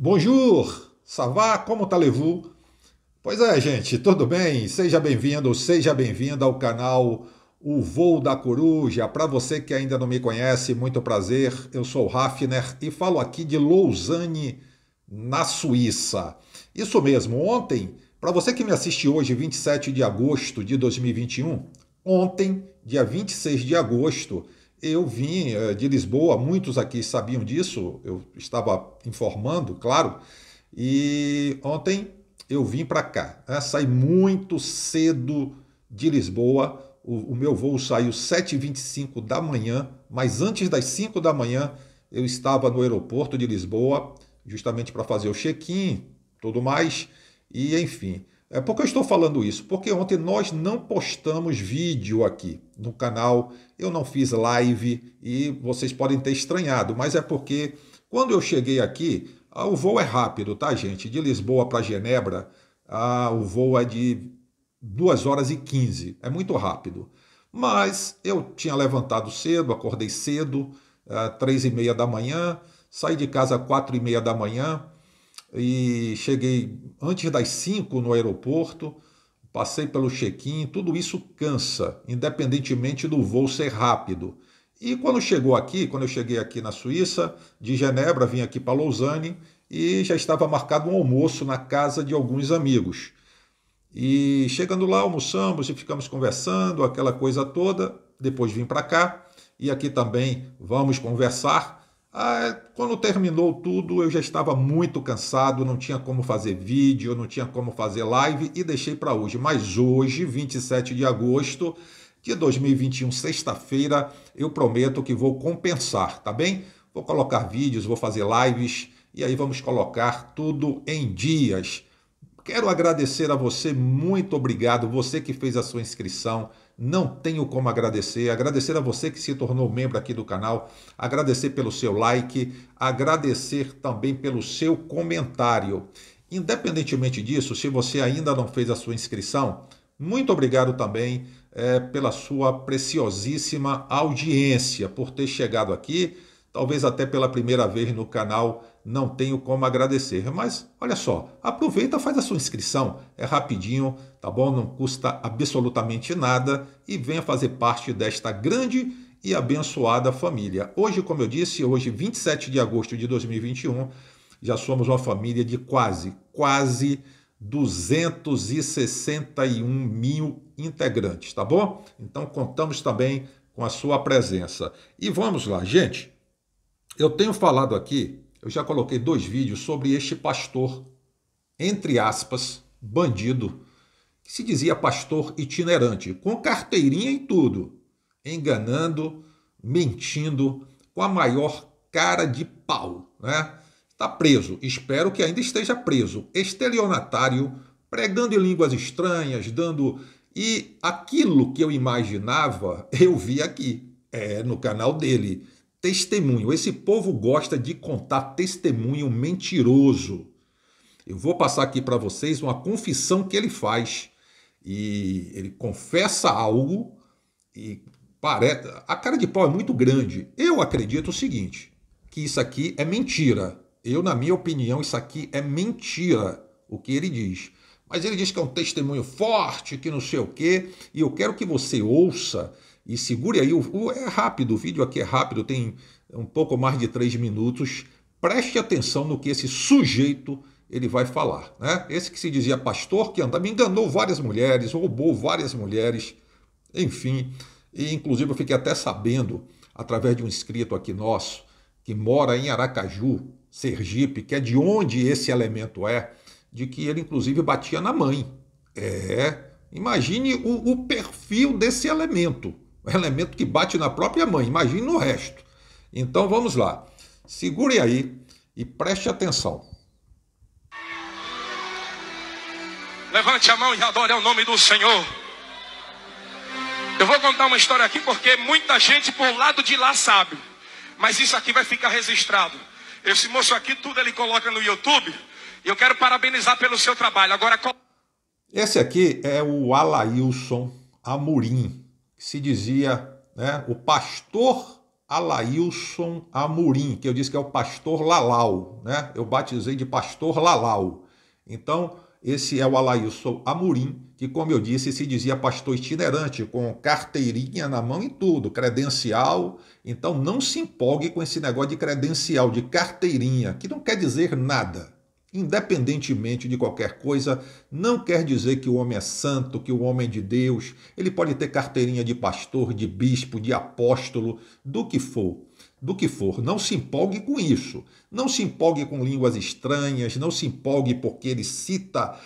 Bonjour, savá, como tá levu? Pois é, gente, tudo bem? Seja bem-vindo, seja bem-vinda ao canal O Voo da Coruja. Para você que ainda não me conhece, muito prazer. Eu sou o Hafner e falo aqui de Lausanne, na Suíça. Isso mesmo, ontem, para você que me assiste hoje, 27 de agosto de 2021, ontem, dia 26 de agosto, eu vim eh, de Lisboa, muitos aqui sabiam disso, eu estava informando, claro, e ontem eu vim para cá. Né? Saí muito cedo de Lisboa, o, o meu voo saiu 7h25 da manhã, mas antes das 5 da manhã eu estava no aeroporto de Lisboa, justamente para fazer o check-in, tudo mais, e enfim. É, por que eu estou falando isso? Porque ontem nós não postamos vídeo aqui no canal, eu não fiz live e vocês podem ter estranhado, mas é porque quando eu cheguei aqui, ah, o voo é rápido, tá, gente? De Lisboa para Genebra, ah, o voo é de 2 horas e 15, é muito rápido. Mas eu tinha levantado cedo, acordei cedo, ah, três e meia da manhã, saí de casa quatro e meia da manhã, e cheguei antes das 5 no aeroporto, passei pelo check-in, tudo isso cansa, independentemente do voo ser rápido. E quando chegou aqui, quando eu cheguei aqui na Suíça, de Genebra vim aqui para Lausanne e já estava marcado um almoço na casa de alguns amigos. E chegando lá, almoçamos e ficamos conversando, aquela coisa toda. Depois vim para cá e aqui também vamos conversar. Ah, é, quando terminou tudo, eu já estava muito cansado, não tinha como fazer vídeo, não tinha como fazer live e deixei para hoje. Mas hoje, 27 de agosto de 2021, sexta-feira, eu prometo que vou compensar, tá bem? Vou colocar vídeos, vou fazer lives e aí vamos colocar tudo em dias. Quero agradecer a você, muito obrigado, você que fez a sua inscrição não tenho como agradecer, agradecer a você que se tornou membro aqui do canal, agradecer pelo seu like, agradecer também pelo seu comentário. Independentemente disso, se você ainda não fez a sua inscrição, muito obrigado também é, pela sua preciosíssima audiência, por ter chegado aqui, talvez até pela primeira vez no canal não tenho como agradecer. Mas olha só, aproveita, faz a sua inscrição, é rapidinho, tá bom? Não custa absolutamente nada e venha fazer parte desta grande e abençoada família. Hoje, como eu disse, hoje 27 de agosto de 2021, já somos uma família de quase, quase 261 mil integrantes, tá bom? Então contamos também com a sua presença. E vamos lá, gente. Eu tenho falado aqui eu já coloquei dois vídeos sobre este pastor, entre aspas, bandido, que se dizia pastor itinerante, com carteirinha e tudo, enganando, mentindo, com a maior cara de pau, né? Está preso, espero que ainda esteja preso, estelionatário, pregando em línguas estranhas, dando. E aquilo que eu imaginava, eu vi aqui, é no canal dele testemunho. Esse povo gosta de contar testemunho mentiroso. Eu vou passar aqui para vocês uma confissão que ele faz. E ele confessa algo e parece. A cara de pau é muito grande. Eu acredito o seguinte: que isso aqui é mentira. Eu, na minha opinião, isso aqui é mentira, o que ele diz. Mas ele diz que é um testemunho forte, que não sei o quê, e eu quero que você ouça e segure aí, o, o, é rápido, o vídeo aqui é rápido, tem um pouco mais de três minutos. Preste atenção no que esse sujeito ele vai falar. Né? Esse que se dizia pastor, que andava, enganou várias mulheres, roubou várias mulheres, enfim. E inclusive eu fiquei até sabendo, através de um inscrito aqui nosso, que mora em Aracaju, Sergipe, que é de onde esse elemento é, de que ele inclusive batia na mãe. É. Imagine o, o perfil desse elemento. Um elemento que bate na própria mãe, imagine o resto. Então vamos lá. Segure aí e preste atenção. Levante a mão e adore ao nome do Senhor. Eu vou contar uma história aqui porque muita gente por lado de lá sabe. Mas isso aqui vai ficar registrado. Esse moço aqui, tudo ele coloca no YouTube. E eu quero parabenizar pelo seu trabalho. Agora. Esse aqui é o Alailson Amorim se dizia né, o pastor Alailson Amorim, que eu disse que é o pastor Lalau, né? Eu batizei de pastor Lalau. Então, esse é o Alailson Amorim, que, como eu disse, se dizia pastor itinerante, com carteirinha na mão e tudo, credencial. Então, não se empolgue com esse negócio de credencial, de carteirinha, que não quer dizer nada independentemente de qualquer coisa, não quer dizer que o homem é santo, que o homem é de Deus. Ele pode ter carteirinha de pastor, de bispo, de apóstolo, do que for. Do que for, não se empolgue com isso. Não se empolgue com línguas estranhas, não se empolgue porque ele cita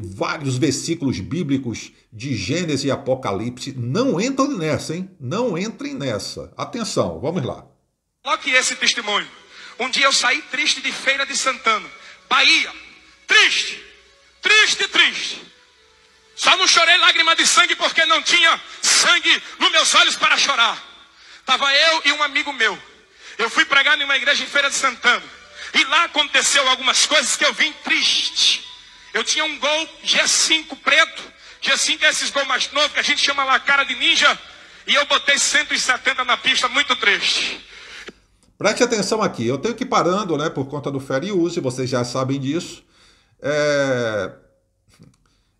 vários versículos bíblicos de Gênesis e Apocalipse. Não entrem nessa, hein? Não entrem nessa. Atenção, vamos lá. Coloque esse testemunho. Um dia eu saí triste de Feira de Santana Bahia. Triste, triste, triste. Só não chorei lágrima de sangue porque não tinha sangue nos meus olhos para chorar. Estava eu e um amigo meu. Eu fui pregar em uma igreja em Feira de Santana. E lá aconteceu algumas coisas que eu vim triste. Eu tinha um gol G5 preto. G5 é esses gols mais novos que a gente chama lá cara de ninja. E eu botei 170 na pista, muito triste. Preste atenção aqui, eu tenho que ir parando, né, por conta do fair use, vocês já sabem disso. É...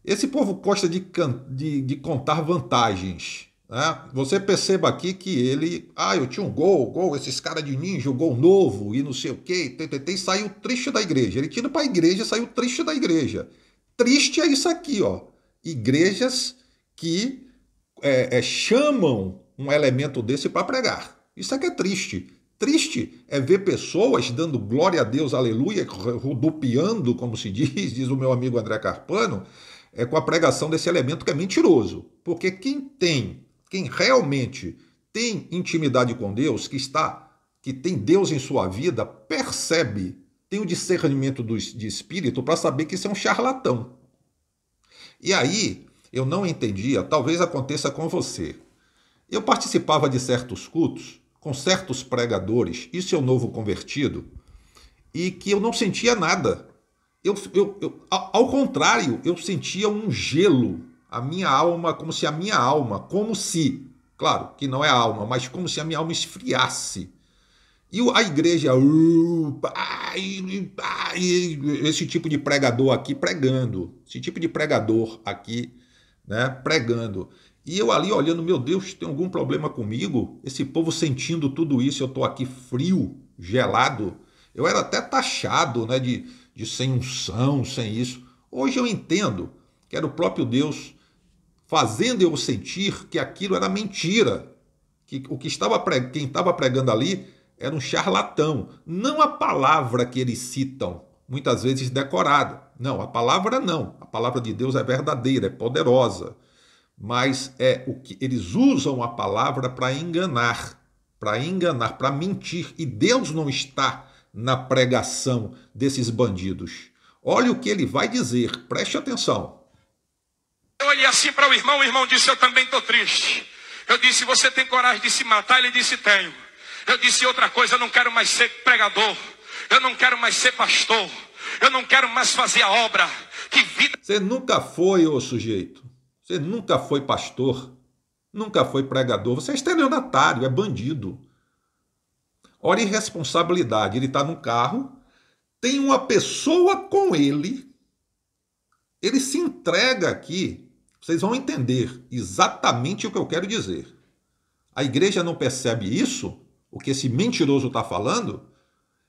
Esse povo gosta de, can... de, de contar vantagens. Né? Você perceba aqui que ele, ah, eu tinha um gol, gol, esses caras de ninja, um gol novo e não sei o que, e saiu triste da igreja. Ele tira para a igreja, saiu triste da igreja. Triste é isso aqui, ó. Igrejas que é, é, chamam um elemento desse para pregar. Isso aqui é triste. Triste é ver pessoas dando glória a Deus, aleluia, rodopiando, como se diz, diz o meu amigo André Carpano, é com a pregação desse elemento que é mentiroso. Porque quem tem, quem realmente tem intimidade com Deus, que está, que tem Deus em sua vida, percebe, tem o discernimento do, de espírito para saber que isso é um charlatão. E aí, eu não entendia, talvez aconteça com você. Eu participava de certos cultos com certos pregadores, isso é o novo convertido, e que eu não sentia nada. Eu, eu, eu, ao contrário, eu sentia um gelo, a minha alma, como se a minha alma, como se, claro, que não é a alma, mas como se a minha alma esfriasse. E a igreja, uh, esse tipo de pregador aqui pregando, esse tipo de pregador aqui, né, pregando. E eu ali olhando, meu Deus, tem algum problema comigo? Esse povo sentindo tudo isso, eu estou aqui frio, gelado. Eu era até taxado né, de, de sem unção, sem isso. Hoje eu entendo que era o próprio Deus fazendo eu sentir que aquilo era mentira, que o que estava quem estava pregando ali era um charlatão, não a palavra que eles citam, muitas vezes decorada. Não, a palavra não. A palavra de Deus é verdadeira, é poderosa mas é o que eles usam a palavra para enganar, para enganar, para mentir, e Deus não está na pregação desses bandidos. Olha o que ele vai dizer, preste atenção. Eu olhei assim para o irmão, o irmão disse: Eu também estou triste. Eu disse: Você tem coragem de se matar? Ele disse: Tenho. Eu disse outra coisa: Eu não quero mais ser pregador. Eu não quero mais ser pastor. Eu não quero mais fazer a obra. Que vida. Você nunca foi, ô sujeito. Você nunca foi pastor, nunca foi pregador, você é estelionatário, é bandido. Olha a irresponsabilidade, ele está num carro, tem uma pessoa com ele, ele se entrega aqui, vocês vão entender exatamente o que eu quero dizer. A igreja não percebe isso, o que esse mentiroso está falando,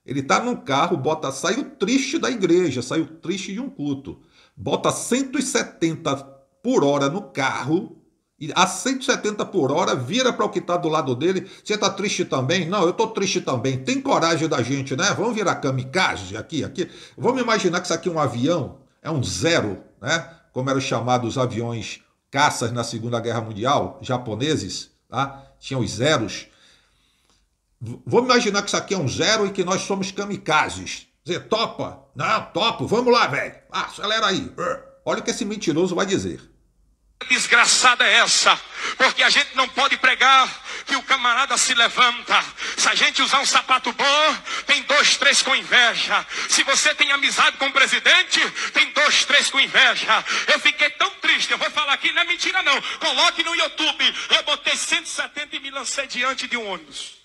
ele está num carro, bota, saiu triste da igreja, saiu triste de um culto. Bota 170 por hora no carro, e a 170 por hora, vira para o que está do lado dele. Você está triste também? Não, eu estou triste também. Tem coragem da gente, né? Vamos virar kamikaze aqui, aqui. Vamos imaginar que isso aqui é um avião, é um zero, né? Como eram chamados aviões caças na Segunda Guerra Mundial, japoneses, tá? Tinham os zeros. Vamos imaginar que isso aqui é um zero e que nós somos kamikazes. dizer topa? Não, topo. Vamos lá, velho. Ah, acelera aí. Olha o que esse mentiroso vai dizer. Desgraçada é essa, porque a gente não pode pregar que o camarada se levanta. Se a gente usar um sapato bom, tem dois, três com inveja. Se você tem amizade com o presidente, tem dois, três com inveja. Eu fiquei tão triste, eu vou falar aqui, não é mentira não. Coloque no YouTube. Eu botei 170 e me lancei diante de um ônibus.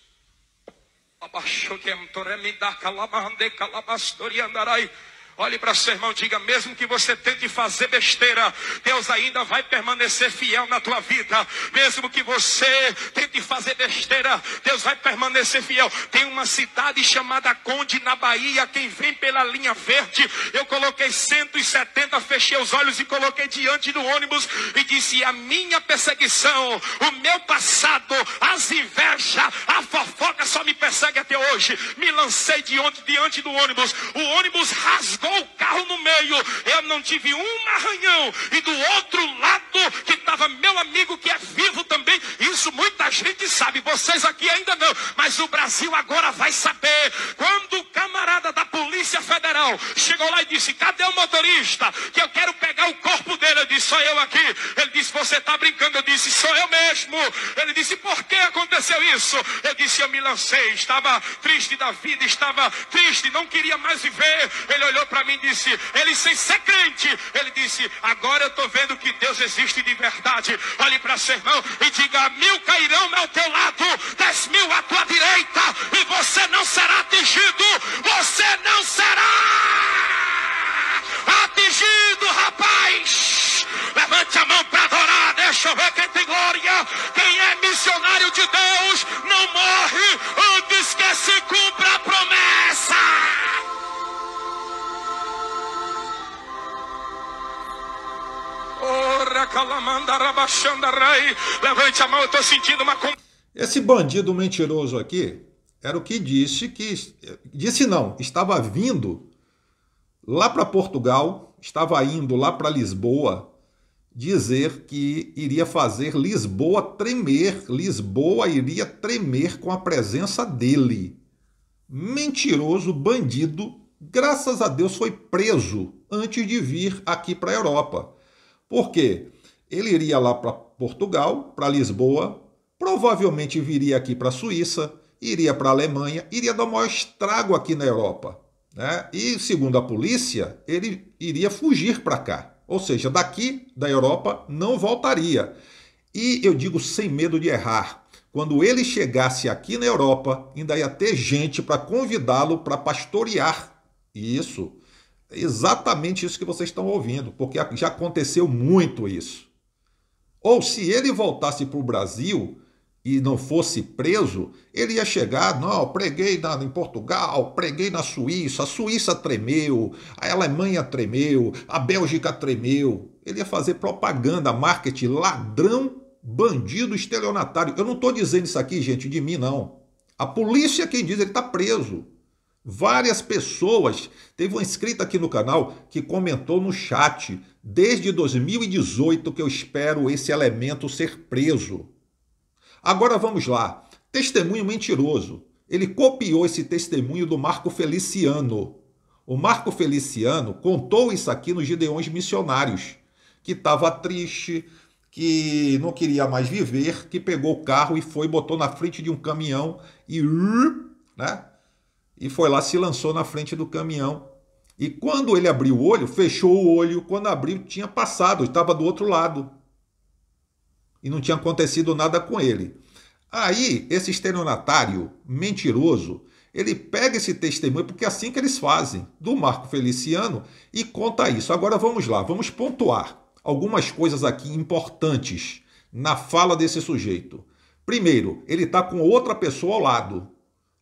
Abaixou que é me dá calabande, calabastoriandarai. Olhe para seu irmão, diga: mesmo que você tente fazer besteira, Deus ainda vai permanecer fiel na tua vida. Mesmo que você tente fazer besteira, Deus vai permanecer fiel. Tem uma cidade chamada Conde na Bahia. Quem vem pela linha verde, eu coloquei 170, fechei os olhos e coloquei diante do ônibus e disse: a minha perseguição, o meu passado, as invejas, a fofoca só me persegue até hoje. Me lancei diante, diante do ônibus. O ônibus rasgou o carro no meio. Eu não tive um arranhão. E do outro lado que estava meu amigo que é vivo também. Isso muita gente sabe, vocês aqui ainda não. Mas o Brasil agora vai saber. Quando o camarada da Polícia Federal chegou lá e disse: Cadê o motorista? Que eu quero pegar o corpo dele. Eu disse: Sou eu aqui. Ele disse: Você está brincando? Eu disse: Sou eu mesmo. Ele disse: Por que aconteceu isso? Eu disse: Eu me lancei. Estava triste da vida, estava triste, não queria mais viver. Ele olhou para mim e disse: Ele sem ser crente, ele disse: Agora eu estou vendo que Deus existe de verdade. Olhe para seu irmão e diga: Mil cairão ao teu lado, dez mil à tua direita, e você não será atingido. Você não será atingido, rapaz. Levante a mão para adorar. Deixa eu ver quem tem glória. Quem é missionário de Deus não morre Levante a mão, eu estou sentindo uma. Esse bandido mentiroso aqui era o que disse que. Disse não, estava vindo lá para Portugal, estava indo lá para Lisboa dizer que iria fazer Lisboa tremer, Lisboa iria tremer com a presença dele. Mentiroso, bandido, graças a Deus foi preso antes de vir aqui para a Europa. Por quê? Ele iria lá para Portugal, para Lisboa, provavelmente viria aqui para a Suíça, iria para a Alemanha, iria dar o maior estrago aqui na Europa. Né? E, segundo a polícia, ele iria fugir para cá. Ou seja, daqui da Europa não voltaria. E eu digo sem medo de errar, quando ele chegasse aqui na Europa, ainda ia ter gente para convidá-lo para pastorear. Isso, exatamente isso que vocês estão ouvindo, porque já aconteceu muito isso. Ou se ele voltasse para o Brasil e não fosse preso, ele ia chegar, não, preguei na, em Portugal, preguei na Suíça, a Suíça tremeu, a Alemanha tremeu, a Bélgica tremeu. Ele ia fazer propaganda, marketing, ladrão, bandido, estelionatário. Eu não estou dizendo isso aqui, gente, de mim, não. A polícia é quem diz, ele está preso. Várias pessoas, teve uma inscrita aqui no canal que comentou no chat, desde 2018 que eu espero esse elemento ser preso. Agora vamos lá. Testemunho mentiroso. Ele copiou esse testemunho do Marco Feliciano. O Marco Feliciano contou isso aqui nos Gideões Missionários, que estava triste, que não queria mais viver, que pegou o carro e foi, botou na frente de um caminhão e né, e foi lá, se lançou na frente do caminhão. E quando ele abriu o olho, fechou o olho. Quando abriu, tinha passado, estava do outro lado. E não tinha acontecido nada com ele. Aí, esse estelionatário mentiroso, ele pega esse testemunho, porque é assim que eles fazem, do Marco Feliciano, e conta isso. Agora vamos lá, vamos pontuar algumas coisas aqui importantes na fala desse sujeito. Primeiro, ele está com outra pessoa ao lado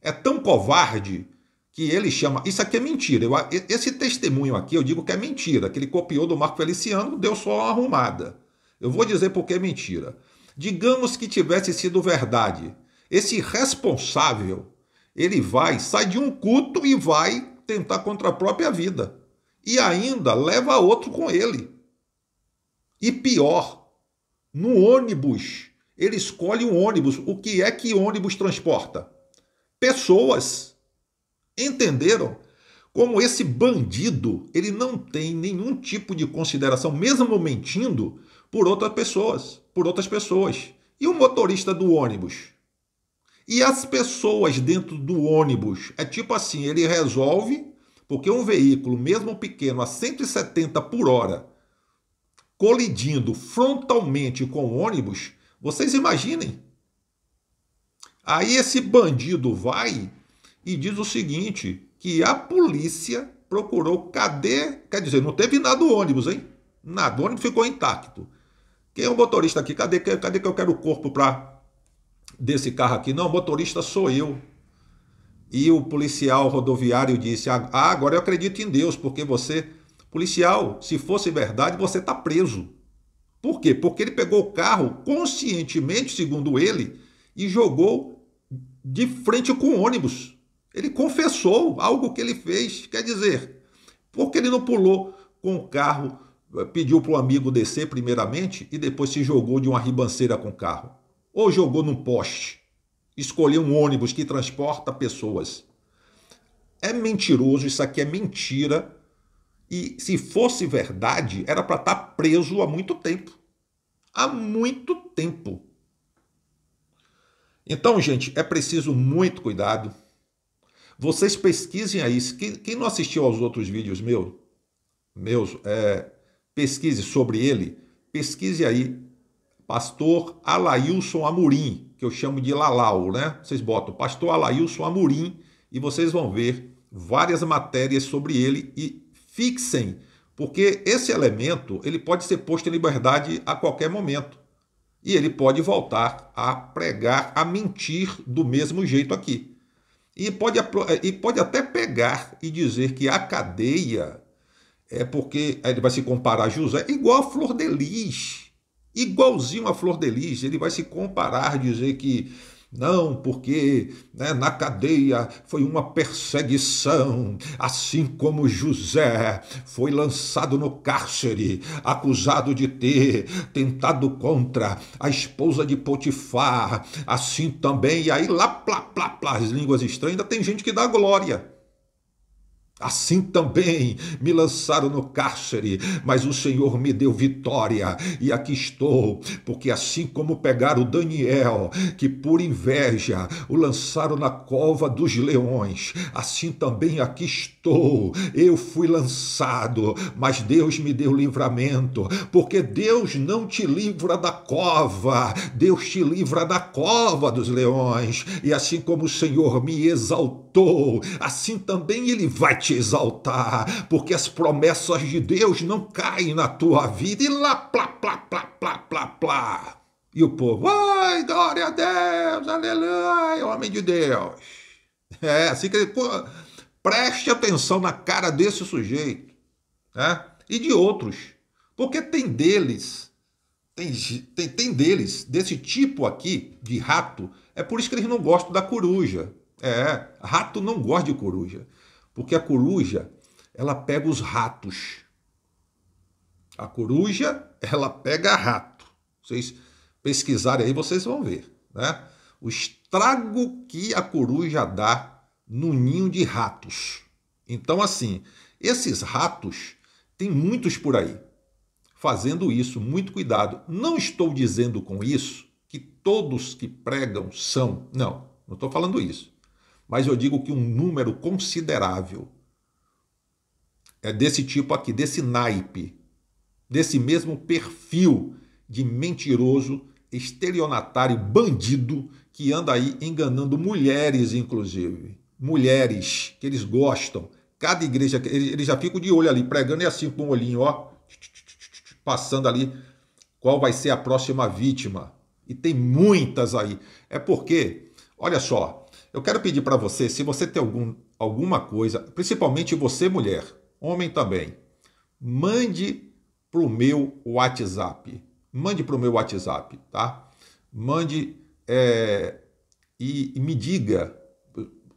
é tão covarde que ele chama. Isso aqui é mentira. Eu, esse testemunho aqui eu digo que é mentira, que ele copiou do Marco Feliciano, deu só uma arrumada. Eu vou dizer porque é mentira. Digamos que tivesse sido verdade. Esse responsável, ele vai, sai de um culto e vai tentar contra a própria vida. E ainda leva outro com ele. E pior, no ônibus, ele escolhe um ônibus. O que é que ônibus transporta? pessoas entenderam como esse bandido, ele não tem nenhum tipo de consideração, mesmo mentindo, por outras pessoas, por outras pessoas. E o motorista do ônibus? E as pessoas dentro do ônibus? É tipo assim, ele resolve, porque um veículo, mesmo pequeno, a 170 por hora, colidindo frontalmente com o ônibus, vocês imaginem Aí esse bandido vai e diz o seguinte: que a polícia procurou cadê. Quer dizer, não teve nada do ônibus, hein? Nada, o ônibus ficou intacto. Quem é o motorista aqui? Cadê, cadê que eu quero o corpo para desse carro aqui? Não, motorista sou eu. E o policial rodoviário disse: Ah, agora eu acredito em Deus, porque você, policial, se fosse verdade, você está preso. Por quê? Porque ele pegou o carro conscientemente, segundo ele, e jogou de frente com o ônibus. Ele confessou algo que ele fez, quer dizer, porque ele não pulou com o carro, eh, pediu para o amigo descer primeiramente e depois se jogou de uma ribanceira com o carro. Ou jogou num poste, escolheu um ônibus que transporta pessoas. É mentiroso, isso aqui é mentira. E se fosse verdade, era para estar tá preso há muito tempo. Há muito tempo. Então, gente, é preciso muito cuidado. Vocês pesquisem aí. Quem não assistiu aos outros vídeos meu, meus, é, pesquise sobre ele. Pesquise aí, Pastor Alailson Amorim, que eu chamo de Lalau, né? Vocês botam Pastor Alailson Amorim e vocês vão ver várias matérias sobre ele e fixem, porque esse elemento ele pode ser posto em liberdade a qualquer momento. E ele pode voltar a pregar, a mentir do mesmo jeito aqui. E pode, eh, e pode até pegar e dizer que a cadeia é porque ele vai se comparar a José, igual a Flor de Lis, igualzinho a Flor de Lis. Ele vai se comparar, dizer que não, porque né, na cadeia foi uma perseguição, assim como José foi lançado no cárcere, acusado de ter tentado contra a esposa de Potifar, assim também, e aí lá, plá, plá, plá, as línguas estranhas, ainda tem gente que dá glória. Assim também me lançaram no cárcere, mas o Senhor me deu vitória, e aqui estou, porque assim como pegaram Daniel, que por inveja o lançaram na cova dos leões, assim também aqui estou. Eu fui lançado, mas Deus me deu livramento, porque Deus não te livra da cova, Deus te livra da cova dos leões, e assim como o Senhor me exaltou, assim também ele vai te te exaltar, porque as promessas de Deus não caem na tua vida. E lá, plá, plá, plá, plá, plá, plá. E o povo, ai, glória a Deus, aleluia, homem de Deus. É, assim que pô, preste atenção na cara desse sujeito, né? E de outros, porque tem deles, tem, tem, tem deles, desse tipo aqui, de rato, é por isso que eles não gostam da coruja. É, rato não gosta de coruja. Porque a coruja, ela pega os ratos. A coruja, ela pega rato. Vocês pesquisarem aí, vocês vão ver, né? O estrago que a coruja dá no ninho de ratos. Então, assim, esses ratos, tem muitos por aí fazendo isso, muito cuidado. Não estou dizendo com isso que todos que pregam são. Não, não estou falando isso mas eu digo que um número considerável é desse tipo aqui, desse naipe, desse mesmo perfil de mentiroso, estelionatário, bandido que anda aí enganando mulheres, inclusive. Mulheres que eles gostam. Cada igreja, eles já ficam de olho ali, pregando e assim com o um olhinho, ó, passando ali qual vai ser a próxima vítima. E tem muitas aí. É porque, olha só, eu quero pedir para você, se você tem algum, alguma coisa, principalmente você mulher, homem também, mande para o meu WhatsApp. Mande para o meu WhatsApp, tá? Mande é, e, e me diga.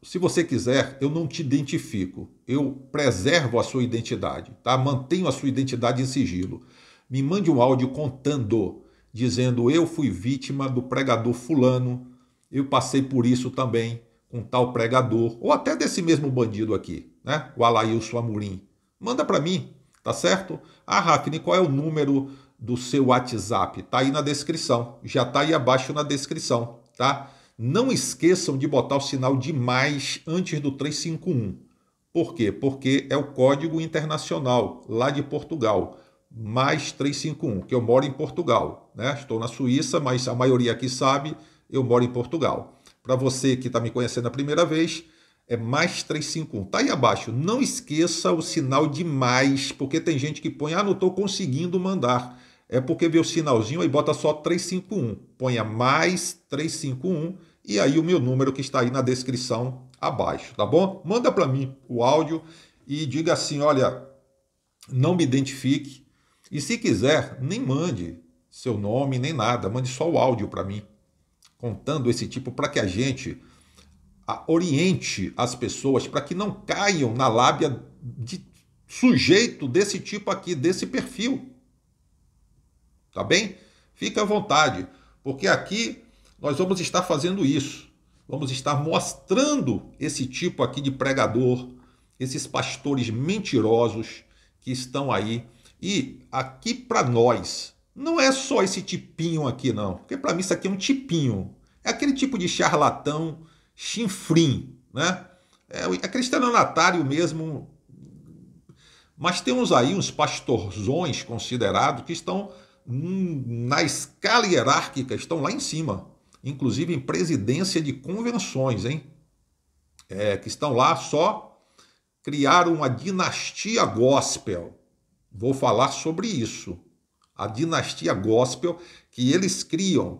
Se você quiser, eu não te identifico. Eu preservo a sua identidade, tá? Mantenho a sua identidade em sigilo. Me mande um áudio contando, dizendo eu fui vítima do pregador fulano eu passei por isso também com tal pregador, ou até desse mesmo bandido aqui, né? o Alailson Amorim. Manda para mim, tá certo? Ah, Rafni, qual é o número do seu WhatsApp? Tá aí na descrição, já tá aí abaixo na descrição, tá? Não esqueçam de botar o sinal de mais antes do 351. Por quê? Porque é o código internacional lá de Portugal mais 351, que eu moro em Portugal, né? Estou na Suíça, mas a maioria aqui sabe eu moro em Portugal. Para você que está me conhecendo a primeira vez, é mais 351. Tá aí abaixo. Não esqueça o sinal de mais, porque tem gente que põe, ah, não estou conseguindo mandar. É porque vê o sinalzinho e bota só 351. Ponha mais 351 e aí o meu número que está aí na descrição abaixo, tá bom? Manda para mim o áudio e diga assim, olha, não me identifique. E se quiser, nem mande seu nome, nem nada, mande só o áudio para mim, contando esse tipo para que a gente oriente as pessoas para que não caiam na lábia de sujeito desse tipo aqui, desse perfil. Tá bem? Fica à vontade, porque aqui nós vamos estar fazendo isso. Vamos estar mostrando esse tipo aqui de pregador, esses pastores mentirosos que estão aí. E aqui para nós, não é só esse tipinho aqui, não. Porque para mim isso aqui é um tipinho. É aquele tipo de charlatão chinfrim, né? É, é cristanatário mesmo. Mas temos aí uns pastorzões considerados que estão na escala hierárquica, estão lá em cima. Inclusive em presidência de convenções, hein? É, que estão lá só criaram uma dinastia gospel. Vou falar sobre isso a dinastia gospel, que eles criam,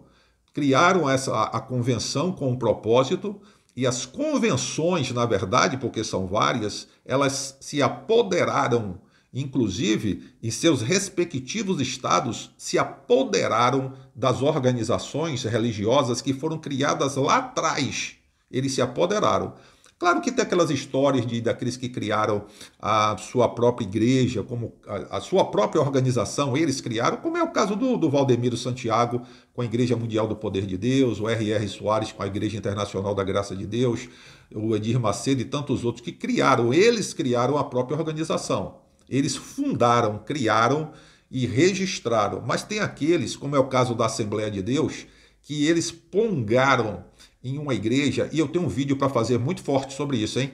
criaram essa a, a convenção com um propósito, e as convenções, na verdade, porque são várias, elas se apoderaram, inclusive em seus respectivos estados, se apoderaram das organizações religiosas que foram criadas lá atrás. Eles se apoderaram. Claro que tem aquelas histórias de, daqueles que criaram a sua própria igreja, como a, a sua própria organização, eles criaram, como é o caso do, do, Valdemiro Santiago com a Igreja Mundial do Poder de Deus, o R.R. Soares com a Igreja Internacional da Graça de Deus, o Edir Macedo e tantos outros que criaram, eles criaram a própria organização. Eles fundaram, criaram e registraram. Mas tem aqueles, como é o caso da Assembleia de Deus, que eles pongaram em uma igreja, e eu tenho um vídeo para fazer muito forte sobre isso, hein?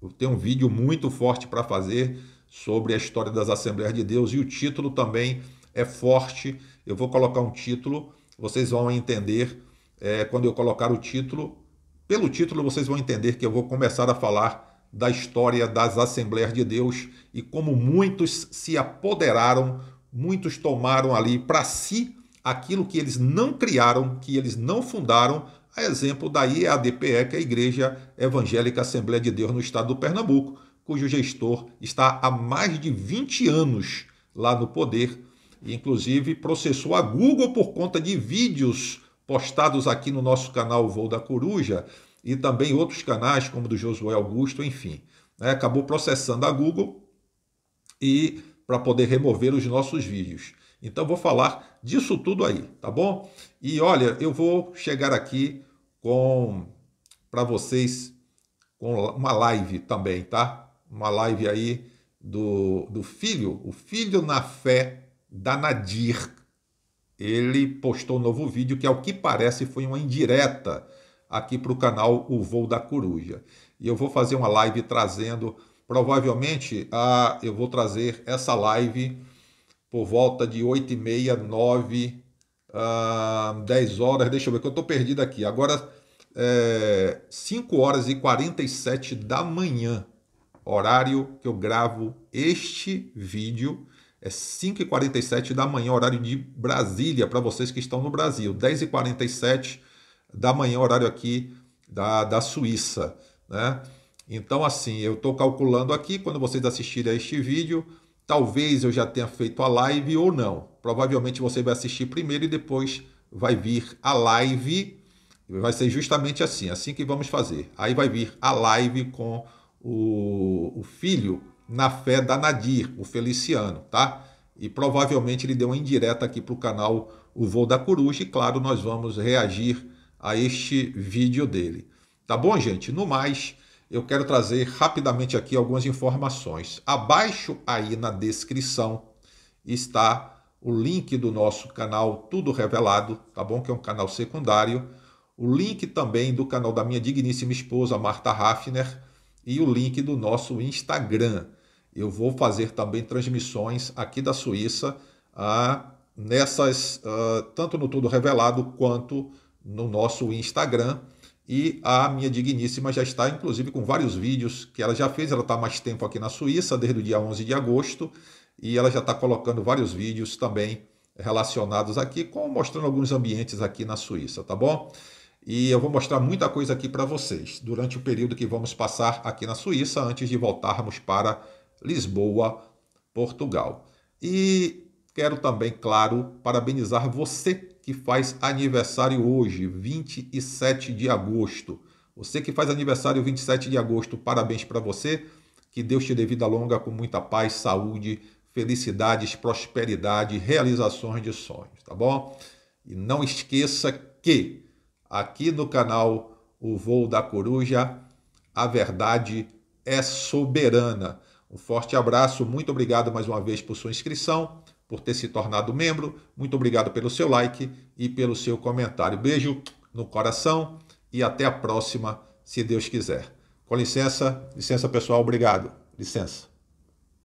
Eu tenho um vídeo muito forte para fazer sobre a história das Assembleias de Deus e o título também é forte. Eu vou colocar um título, vocês vão entender é, quando eu colocar o título. Pelo título, vocês vão entender que eu vou começar a falar da história das Assembleias de Deus e como muitos se apoderaram, muitos tomaram ali para si aquilo que eles não criaram, que eles não fundaram, a exemplo da IADPE, que é a Igreja Evangélica Assembleia de Deus no estado do Pernambuco, cujo gestor está há mais de 20 anos lá no poder e, inclusive, processou a Google por conta de vídeos postados aqui no nosso canal Voo da Coruja e também outros canais, como do Josué Augusto, enfim. Né? Acabou processando a Google e para poder remover os nossos vídeos. Então vou falar disso tudo aí, tá bom? E olha, eu vou chegar aqui com para vocês com uma live também, tá? Uma live aí do, do filho, o filho na fé da Nadir. Ele postou um novo vídeo que, ao que parece, foi uma indireta aqui para o canal O Voo da Coruja. E eu vou fazer uma live trazendo, provavelmente, a, eu vou trazer essa live por volta de 8 e meia, 9, h 10 horas. Deixa eu ver que eu estou perdido aqui. Agora é, 5 horas e 47 da manhã, horário que eu gravo este vídeo. É 5 e 47 da manhã, horário de Brasília, para vocês que estão no Brasil. 10 e 47 da manhã, horário aqui da, da Suíça. Né? Então, assim, eu estou calculando aqui, quando vocês assistirem a este vídeo, talvez eu já tenha feito a live ou não. Provavelmente você vai assistir primeiro e depois vai vir a live Vai ser justamente assim, assim que vamos fazer. Aí vai vir a live com o, o filho na fé da Nadir, o Feliciano, tá? E provavelmente ele deu uma indireta aqui para o canal O Voo da Coruja. E claro, nós vamos reagir a este vídeo dele. Tá bom, gente? No mais, eu quero trazer rapidamente aqui algumas informações. Abaixo aí na descrição está o link do nosso canal Tudo Revelado, tá bom? Que é um canal secundário o link também do canal da minha digníssima esposa Marta Hafner, e o link do nosso Instagram. Eu vou fazer também transmissões aqui da Suíça ah, nessas ah, tanto no Tudo Revelado quanto no nosso Instagram. E a minha digníssima já está, inclusive, com vários vídeos que ela já fez. Ela está mais tempo aqui na Suíça, desde o dia 11 de agosto, e ela já está colocando vários vídeos também relacionados aqui, com mostrando alguns ambientes aqui na Suíça, tá bom? E eu vou mostrar muita coisa aqui para vocês durante o período que vamos passar aqui na Suíça antes de voltarmos para Lisboa, Portugal. E quero também, claro, parabenizar você que faz aniversário hoje, 27 de agosto. Você que faz aniversário 27 de agosto, parabéns para você. Que Deus te dê vida longa com muita paz, saúde, felicidades, prosperidade, realizações de sonhos, tá bom? E não esqueça que aqui no canal O Voo da Coruja. A verdade é soberana. Um forte abraço, muito obrigado mais uma vez por sua inscrição, por ter se tornado membro, muito obrigado pelo seu like e pelo seu comentário. Beijo no coração e até a próxima, se Deus quiser. Com licença, licença pessoal, obrigado. Licença.